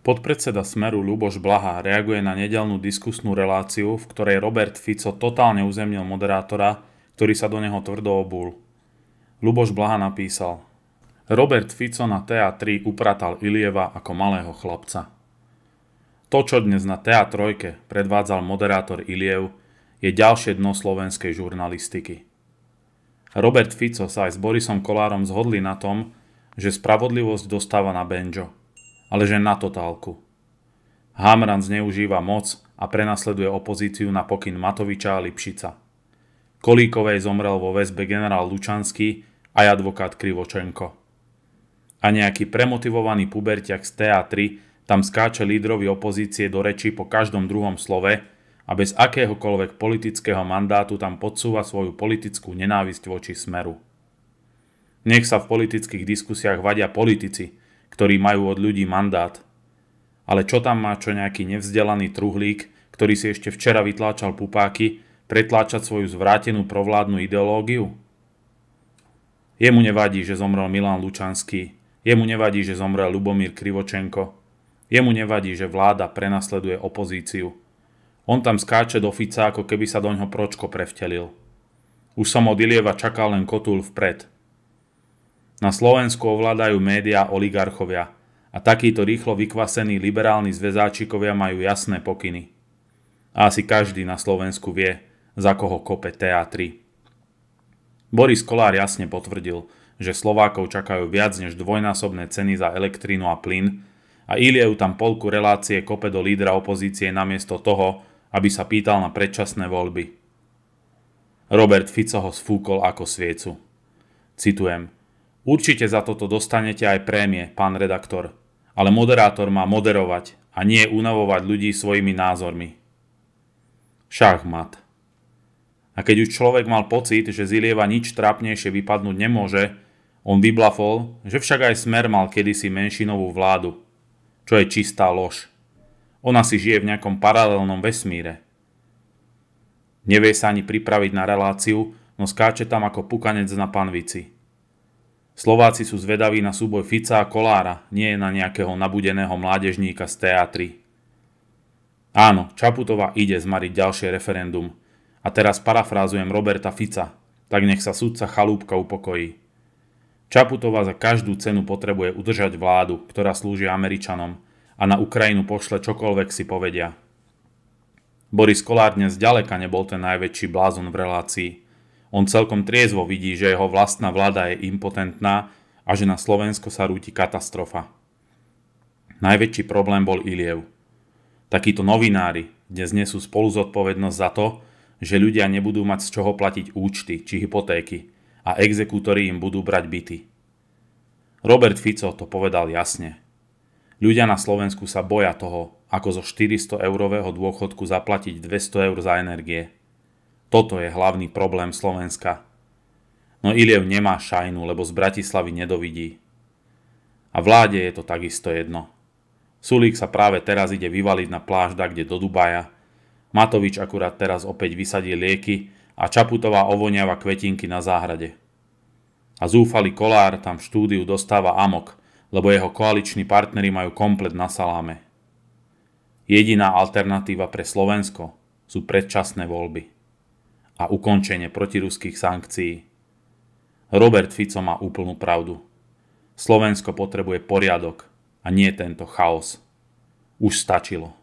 Podpredseda Smeru Ľuboš Blaha reaguje na nedelnú diskusnú reláciu, v ktorej Robert Fico totálne uzemnil moderátora, ktorý sa do neho tvrdo obul. Luboš Blaha napísal Robert Fico na TA3 upratal Ilieva ako malého chlapca. To, čo dnes na TA3 predvádzal moderátor Iliev, je ďalšie dno slovenskej žurnalistiky. Robert Fico sa aj s Borisom Kolárom zhodli na tom, že spravodlivosť dostáva na Benjo – ale že na totálku. Hamran zneužíva moc a prenasleduje opozíciu na pokyn Matoviča a Lipšica. Kolíkovej zomrel vo väzbe generál Lučanský aj advokát Krivočenko. A nejaký premotivovaný puberťak z TA3 tam skáče lídrovi opozície do reči po každom druhom slove a bez akéhokoľvek politického mandátu tam podsúva svoju politickú nenávisť voči smeru. Nech sa v politických diskusiách vadia politici, ktorí majú od ľudí mandát. Ale čo tam má čo nejaký nevzdelaný truhlík, ktorý si ešte včera vytláčal pupáky, pretláčať svoju zvrátenú provládnu ideológiu? Jemu nevadí, že zomrel Milan Lučanský, jemu nevadí, že zomrel Lubomír Krivočenko, jemu nevadí, že vláda prenasleduje opozíciu. On tam skáče do Fica, ako keby sa ňoho pročko prevtelil. Už som od Ilieva čakal len kotul vpred. Na Slovensku ovládajú médiá oligarchovia a takíto rýchlo vykvasení liberálni zväzáčikovia majú jasné pokyny. A asi každý na Slovensku vie, za koho kope teatri. Boris Kolár jasne potvrdil, že Slovákov čakajú viac než dvojnásobné ceny za elektrínu a plyn a Iliev tam polku relácie kope do lídra opozície namiesto toho, aby sa pýtal na predčasné voľby. Robert Fico ho sfúkol ako sviecu. Citujem – Určite za toto dostanete aj prémie, pán redaktor. Ale moderátor má moderovať a nie unavovať ľudí svojimi názormi. Šachmat. A keď už človek mal pocit, že Zilieva nič trápnejšie vypadnúť nemôže, on vyblafol, že však aj Smer mal kedysi menšinovú vládu, čo je čistá lož. Ona si žije v nejakom paralelnom vesmíre. Nevie sa ani pripraviť na reláciu, no skáče tam ako pukanec na panvici. Slováci sú zvedaví na súboj Fica a Kolára, nie na nejakého nabudeného mládežníka z teatry. Áno, Čaputová ide zmariť ďalšie referendum. A teraz parafrázujem Roberta Fica, tak nech sa sudca Chalúbka upokojí. Čaputová za každú cenu potrebuje udržať vládu, ktorá slúži Američanom a na Ukrajinu pošle čokoľvek si povedia. Boris Kolár dnes ďaleka nebol ten najväčší blázon v relácii. On celkom triezvo vidí, že jeho vlastná vláda je impotentná a že na Slovensko sa rúti katastrofa. Najväčší problém bol Iliev. Takíto novinári dnes nesú spolu zodpovednosť za to, že ľudia nebudú mať z čoho platiť účty či hypotéky a exekútory im budú brať byty. Robert Fico to povedal jasne. Ľudia na Slovensku sa boja toho, ako zo 400 eurového dôchodku zaplatiť 200 eur za energie – toto je hlavný problém Slovenska. No Iliev nemá šajnu, lebo z Bratislavy nedovidí. A vláde je to takisto jedno. Sulík sa práve teraz ide vyvaliť na plážda, kde do Dubaja. Matovič akurát teraz opäť vysadí lieky a Čaputová ovoniava kvetinky na záhrade. A zúfalý kolár tam v štúdiu dostáva amok, lebo jeho koaliční partnery majú komplet na saláme. Jediná alternatíva pre Slovensko sú predčasné voľby a ukončenie protiruských sankcií. Robert Fico má úplnú pravdu. Slovensko potrebuje poriadok a nie tento chaos. Už stačilo.